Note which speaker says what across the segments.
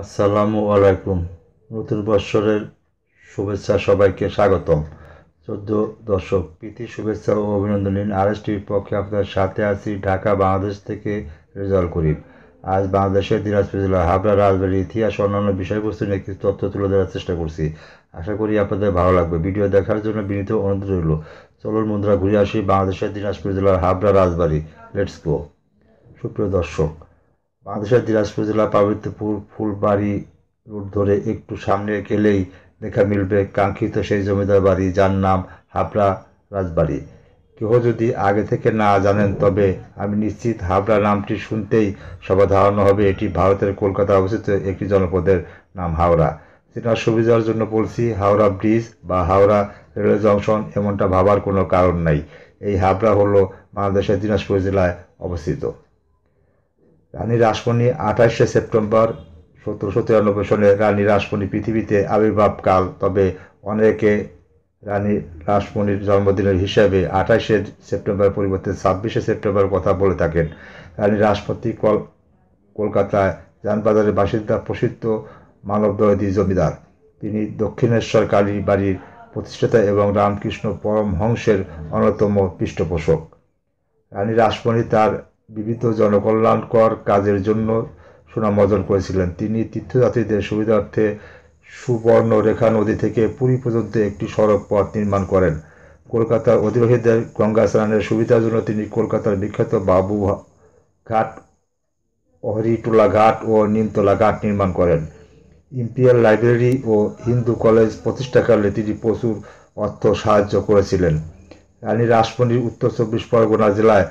Speaker 1: আসসালামু আলাইকুম নতুন বৎসরের শুভেচ্ছা সবাইকে স্বাগতম চোদ্দ দর্শক প্রীতি শুভেচ্ছা ও অভিনন্দন নিন আর টিভির পক্ষে আপনার সাথে আছি ঢাকা বাংলাদেশ থেকে রেজাল করিম আজ বাংলাদেশের দিনাজপুর জেলা হাবড়া রাজবাড়ির ইতিহাস অন্যান্য বিষয়বস্তু নিয়ে কিছু তথ্য তুলে ধরার চেষ্টা করছি আশা করি আপনাদের ভালো লাগবে ভিডিও দেখার জন্য বিনীত অনুরোধ রইল চলুন মুদ্রা ঘুরে আসি বাংলাদেশের দিনাজপুর জেলার হাবড়া রাজবাড়ি লেটস গো সুপ্রিয় দর্শক বাংলাদেশের দিনাজপুর জেলা পার্বতীপুর ফুলবাড়ি রোড ধরে একটু সামনে গেলেই দেখা মিলবে কাঙ্ক্ষিত সেই জমিদার বাড়ি যার নাম হাবড়া রাজবাড়ি কেহ যদি আগে থেকে না জানেন তবে আমি নিশ্চিত হাবড়া নামটি শুনতেই সবার ধারণা হবে এটি ভারতের কলকাতা অবস্থিত একটি জনপদের নাম হাওড়া সেটা সুবিধার জন্য বলছি হাওড়া ব্রিজ বা হাওড়া রেলওয়ে জংশন এমনটা ভাবার কোনো কারণ নাই এই হাবড়া হলো বাংলাদেশের দিনাজপুর জেলায় অবস্থিত রানী রাসমণি আঠাশে সেপ্টেম্বর সতেরোশো তিরানব্বই সনে রানী রাসমণি পৃথিবীতে আবির্ভাবকাল তবে অনেকে রানী রাসমণির জন্মদিনের হিসাবে আঠাশে সেপ্টেম্বর পরিবর্তে ছাব্বিশে সেপ্টেম্বর কথা বলে থাকেন রানী রাসমতি কল কলকাতায় যানবাজারের বাসিন্দা প্রসিদ্ধ মানবদয়দী জমিদার তিনি দক্ষিণেশ্বর কালী বাড়ির প্রতিষ্ঠাতা এবং রামকৃষ্ণ পরমহংসের অন্যতম পৃষ্ঠপোষক রানী রাসমণি তার বিবিধ জনকল্যাণকর কাজের জন্য সুনাম অর্জন করেছিলেন তিনি তীর্থযাত্রীদের সুবিধার্থে সুবর্ণরেখা নদী থেকে পুরী পর্যন্ত একটি সড়ক পথ নির্মাণ করেন কলকাতার অধিবাসীদের গঙ্গা স্নানের সুবিধার জন্য তিনি কলকাতার বিখ্যাত বাবু ঘাট অহরিটোলা ঘাট ও নিমতলা ঘাট নির্মাণ করেন ইম্পিরিয়াল লাইব্রেরি ও হিন্দু কলেজ প্রতিষ্ঠাকালে তিনি প্রচুর অর্থ সাহায্য করেছিলেন রানী রাসমণির উত্তর চব্বিশ পরগনা জেলায়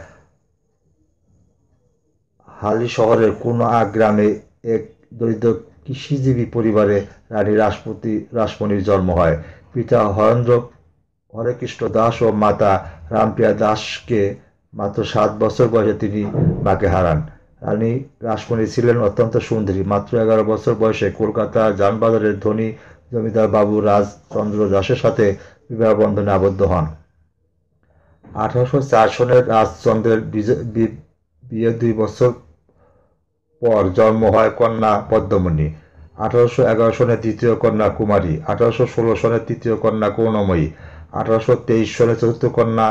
Speaker 1: হালি শহরের কোনো আগ গ্রামে এক দরিদ্র কৃষিজীবী পরিবারে রানী রাজপতি রাসমণির জন্ম হয় পিতা হরেন্দ্র হরেকৃষ্ণ দাস ও মাতা রামপ্রিয়া দাসকে মাত্র সাত বছর বয়সে তিনি মাকে হারান রানী রাসমণি ছিলেন অত্যন্ত সুন্দরী মাত্র এগারো বছর বয়সে কলকাতা যানবাজারের ধনী জমিদার বাবু রাজচন্দ্র দাসের সাথে বিবাহ বন্ধনে আবদ্ধ হন আঠারোশো চার সনের রাজচন্দ্রের বিয়ে দুই বছর পর জন্ম হয় কন্যা পদ্মমণি আঠারোশো এগারো সনের দ্বিতীয় কন্যা কুমারী আঠারোশো ষোলো সনের তৃতীয় কন্যা করুণময়ী আঠারোশো তেইশ সনের চতুর্থ কন্যা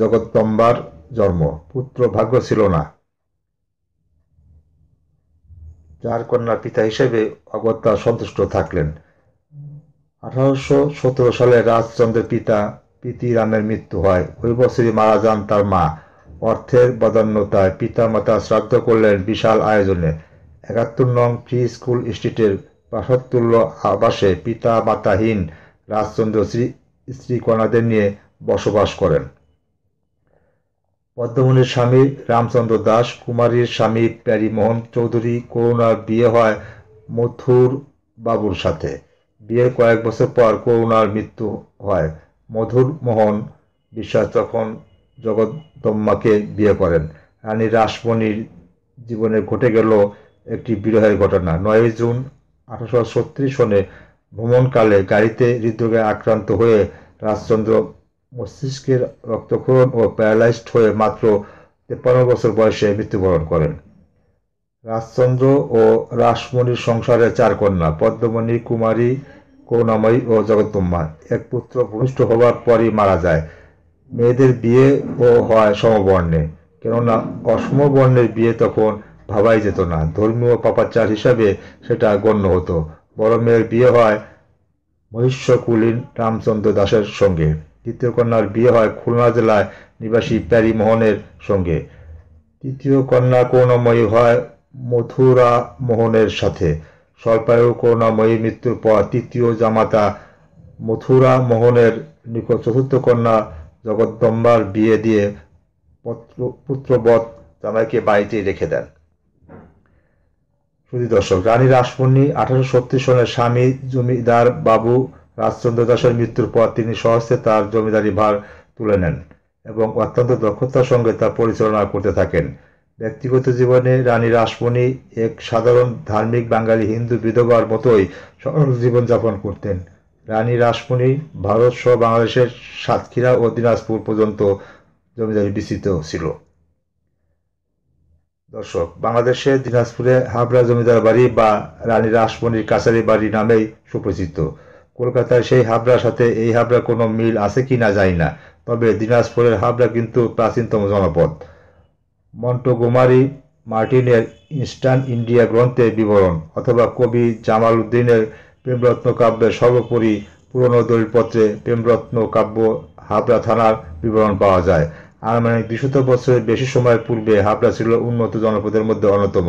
Speaker 1: জগত্তম্বার জন্ম পুত্র ভাগ্য ছিল না যার কন্যা পিতা হিসেবে অগত্যা সন্তুষ্ট থাকলেন আঠারোশো সতেরো সালে রাজচন্দ্রের পিতা প্রীতিরামের মৃত্যু হয় ওই বছরই মারা যান তার মা অর্থের বদান্যতায় পিতামাতা শ্রাদ্ধ করলেন বিশাল আয়োজনে একাত্তর নং ফ্রি স্কুল স্ট্রিটের প্রাসত্তুল্য আবাসে পিতা মাতাহীন রাজচন্দ্র শ্রী স্ত্রীকণাদের নিয়ে বসবাস করেন পদ্মমণির স্বামী রামচন্দ্র দাস কুমারীর স্বামী প্যারিমোহন চৌধুরী করুণার বিয়ে হয় মথুর বাবুর সাথে বিয়ের কয়েক বছর পর করুণার মৃত্যু হয় মধুর মোহন বিশ্বাস তখন জগদম্মাকে বিয়ে করেন রানী রাসমণির জীবনে ঘটে গেল একটি বিরহের ঘটনা নয় জুন আঠারোশো ছত্রিশ সনে ভ্রমণকালে গাড়িতে হৃদরোগে আক্রান্ত হয়ে রাজচন্দ্র মস্তিষ্কের রক্তক্ষরণ ও প্যারালাইজড হয়ে মাত্র তেপ্পান্ন বছর বয়সে মৃত্যুবরণ করেন রাজচন্দ্র ও রাসমণির সংসারে চার কন্যা পদ্মমণি কুমারী করুণাময়ী ও জগদ্দম্মা এক পুত্র ভূমিষ্ঠ হওয়ার পরই মারা যায় মেয়েদের বিয়ে ও হয় সমবর্ণে কেননা অসমবর্ণের বিয়ে তখন ভাবাই যেত না ধর্মীয় পাপাচার হিসাবে সেটা গণ্য হতো বড় মেয়ের বিয়ে হয় মহিষ্যকুলীন রামচন্দ্র দাসের সঙ্গে দ্বিতীয় কন্যার বিয়ে হয় খুলনা জেলায় নিবাসী প্যারি মোহনের সঙ্গে তৃতীয় কন্যা করুণাময়ী হয় মথুরা মোহনের সাথে স্বল্পায়ু করুণাময়ী মৃত্যুর পর তৃতীয় জামাতা মথুরা মোহনের নিকট চতুর্থ কন্যা জগদ্দম্বার বিয়ে দিয়ে পত্র পুত্রবধ জামাইকে বাড়িতে রেখে দেন শুধু দর্শক রানী রাসমণি আঠারোশো সনের স্বামী জমিদার বাবু রাজচন্দ্র দাসের মৃত্যুর পর তিনি সহজে তার জমিদারি ভার তুলে নেন এবং অত্যন্ত দক্ষতার সঙ্গে তা পরিচালনা করতে থাকেন ব্যক্তিগত জীবনে রানী রাসমণি এক সাধারণ ধার্মিক বাঙালি হিন্দু বিধবার মতোই সরল জীবনযাপন করতেন রানী রাসমণি ভারত সহ বাংলাদেশের সাতক্ষীরা ও দিনাজপুর পর্যন্ত জমিদারি বিস্তৃত ছিল দর্শক বাংলাদেশের দিনাজপুরে হাবড়া জমিদার বাড়ি বা রানী রাসমণির কাছারি বাড়ি নামেই সুপরিচিত কলকাতায় সেই হাবড়ার সাথে এই হাবড়া কোনো মিল আছে কি না যায় না তবে দিনাজপুরের হাবড়া কিন্তু প্রাচীনতম জনপদ মন্টগোমারি মার্টিনের ইস্টার্ন ইন্ডিয়া গ্রন্থে বিবরণ অথবা কবি জামাল উদ্দিনের প্রেমরত্ন কাব্যের সর্বোপরি পুরনো দলিলপত্রে প্রেমরত্ন কাব্য হাবড়া থানার বিবরণ পাওয়া যায় আনুমানিক দুশত বছরের বেশি সময়ের পূর্বে হাবড়া ছিল উন্নত জনপদের মধ্যে অন্যতম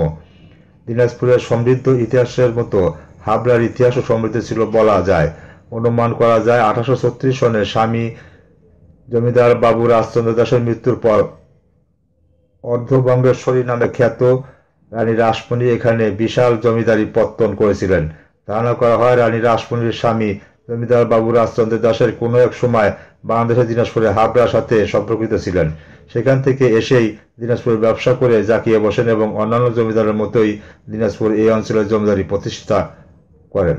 Speaker 1: দিনাজপুরের সমৃদ্ধ ইতিহাসের মতো হাবড়ার ইতিহাসও সমৃদ্ধ ছিল বলা যায় অনুমান করা যায় আঠারোশো সনে স্বামী জমিদার বাবু রাজচন্দ্র দাসের মৃত্যুর পর অর্ধবঙ্গেশ্বরী নামে খ্যাত রানী রাসমণি এখানে বিশাল জমিদারি পত্তন করেছিলেন ধারণা করা হয় রানী রাসমণির স্বামী জমিদার বাবু রাজচন্দ্র দাসের কোনো এক সময় বাংলাদেশের দিনাজপুরে হাবড়ার সাথে সম্পর্কিত ছিলেন সেখান থেকে এসেই দিনাজপুরে ব্যবসা করে জাকিয়ে বসেন এবং অন্যান্য জমিদারের মতোই দিনাজপুর এই অঞ্চলের জমিদারি প্রতিষ্ঠা করেন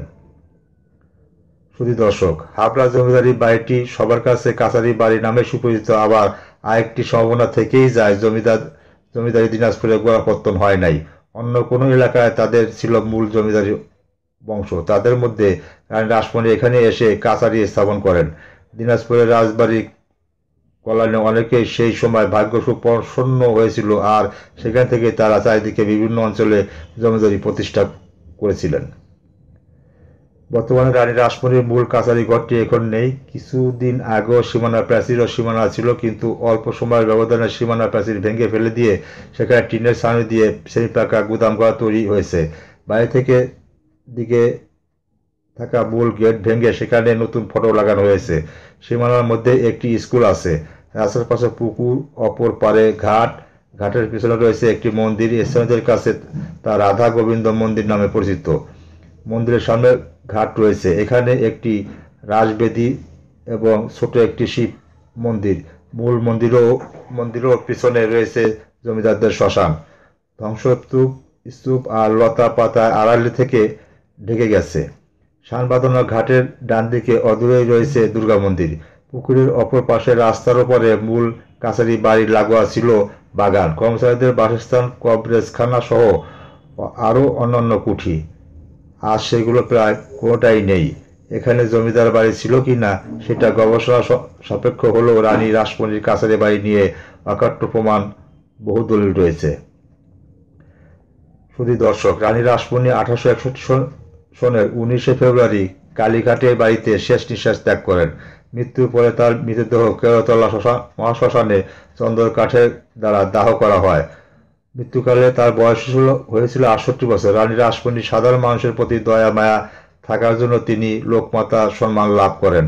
Speaker 1: শুধু দর্শক হাবড়া জমিদারি বাড়িটি সবার কাছে কাছারি বাড়ি নামে সুপরিচিত আবার আরেকটি সম্ভাবনা থেকেই যায় জমিদার জমিদারি দিনাজপুরে গোড়াপত্তন হয় নাই অন্য কোনো এলাকায় তাদের ছিল মূল জমিদারি বংশ তাদের মধ্যে রাসমণি এখানে এসে কাছারি স্থাপন করেন দিনাজপুরের রাজবাড়ি কল্যাণে অনেকে সেই সময় ভাগ্য সুপ্রসন্ন হয়েছিল আর সেখান থেকে তারা চারিদিকে বিভিন্ন অঞ্চলে জমিদারি প্রতিষ্ঠা করেছিলেন বর্তমানে রানী রাসমণির মূল কাছারি ঘরটি এখন নেই কিছুদিন আগেও সীমানা প্রাচীর ও সীমানা ছিল কিন্তু অল্প সময়ের ব্যবধানে সীমানা প্রাচীর ভেঙে ফেলে দিয়ে সেখানে টিনের ছাউনি দিয়ে গুদাম গুদামঘর তৈরি হয়েছে বাইরে থেকে দিকে থাকা মূল গেট ভেঙে সেখানে নতুন ফটো লাগানো হয়েছে সীমানার মধ্যে একটি স্কুল আছে রাস্তার পাশে পুকুর অপর পারে ঘাট ঘাটের পিছনে রয়েছে একটি মন্দির স্থানীয়দের কাছে তা রাধা গোবিন্দ মন্দির নামে পরিচিত মন্দিরের সামনে ঘাট রয়েছে এখানে একটি রাজবেদী এবং ছোট একটি শিব মন্দির মূল মন্দিরও মন্দিরও পিছনে রয়েছে জমিদারদের শ্মশান ধ্বংসস্তূপ স্তূপ আর লতা পাতা আড়ালি থেকে ঢেকে গেছে শানবাদনা ঘাটের ডান দিকে অদূরে রয়েছে দুর্গা মন্দির পুকুরের অপর পাশে রাস্তার ওপরে মূল কাছারি বাড়ির লাগোয়া ছিল বাগান কর্মচারীদের বাসস্থান কবরেজখানা সহ আরও অন্যান্য কুঠি আর সেগুলো প্রায় কোনোটাই নেই এখানে জমিদার বাড়ি ছিল কি না সেটা গবেষণা সাপেক্ষ হলেও রানী রাসমণির কাছারি বাড়ি নিয়ে অকাট্য প্রমাণ বহু দলিল রয়েছে শুধু দর্শক রানী রাসমণি আঠারোশো একষট্টি সনের উনিশে ফেব্রুয়ারি কালীঘাটে বাড়িতে শেষ নিঃশ্বাস ত্যাগ করেন মৃত্যুর পরে তার মৃতদেহ কেরতলা মহাশ্মশানে কাঠের দ্বারা দাহ করা হয় মৃত্যুকালে তার বয়স হয়েছিল আটষট্টি বছর রানী রাসমণি সাধারণ মানুষের প্রতি দয়া মায়া থাকার জন্য তিনি লোকমাতা সম্মান লাভ করেন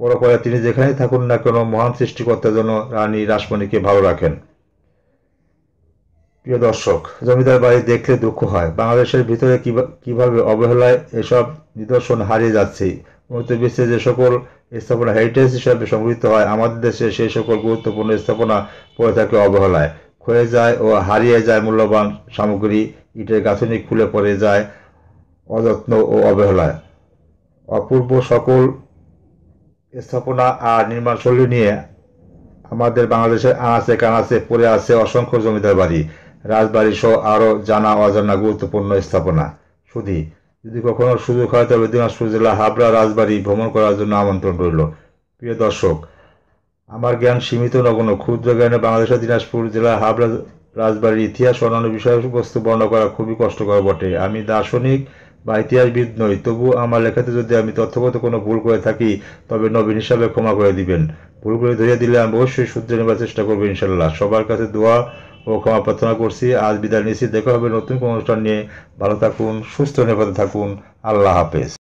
Speaker 1: পরপরে তিনি যেখানেই থাকুন না কোনো মহান সৃষ্টিকর্তার জন্য রানী রাসমণিকে ভালো রাখেন প্রিয় দর্শক জমিদার বাড়ি দেখলে দুঃখ হয় বাংলাদেশের ভিতরে কিভাবে অবহেলায় এসব নিদর্শন হারিয়ে যাচ্ছে উন্নত বিশ্বে যে সকল স্থাপনা হেরিটেজ হিসাবে সংগৃহীত হয় আমাদের দেশে সেই সকল গুরুত্বপূর্ণ স্থাপনা পড়ে থাকে অবহেলায় ক্ষয়ে যায় ও হারিয়ে যায় মূল্যবান সামগ্রী ইটের গাঁথনি খুলে পড়ে যায় অযত্ন ও অবহেলায় অপূর্ব সকল স্থাপনা আর নির্মাণশৈলী নিয়ে আমাদের বাংলাদেশের আনাচে কানাচে পড়ে আছে অসংখ্য জমিদার বাড়ি রাজবাড়ি সহ আরও জানা অজানা গুরুত্বপূর্ণ স্থাপনা শুধু যদি কখনো সুযোগ হয় তবে দিনাজপুর জেলা হাবড়া রাজবাড়ি ভ্রমণ করার জন্য আমন্ত্রণ রইল প্রিয় দর্শক আমার জ্ঞান সীমিত নগণ্য ক্ষুদ্র জ্ঞানে বাংলাদেশের দিনাজপুর জেলা হাবড়া রাজবাড়ির ইতিহাস অন্যান্য বিষয়বস্তু বর্ণনা করা খুবই কষ্টকর বটে আমি দার্শনিক বা ইতিহাসবিদ নই তবু আমার লেখাতে যদি আমি তথ্যগত কোনো ভুল করে থাকি তবে নবীন হিসাবে ক্ষমা করে দিবেন ভুল করে ধরিয়ে দিলে আমি অবশ্যই শুদ্ধ নেবার চেষ্টা করবো ইনশাল্লাহ সবার কাছে দোয়া ও ক্ষমা প্রার্থনা করছি আজ বিদায় নিচ্ছি দেখা হবে নতুন কোনো অনুষ্ঠান নিয়ে ভালো থাকুন সুস্থ নিরাপদে থাকুন আল্লাহ হাফেজ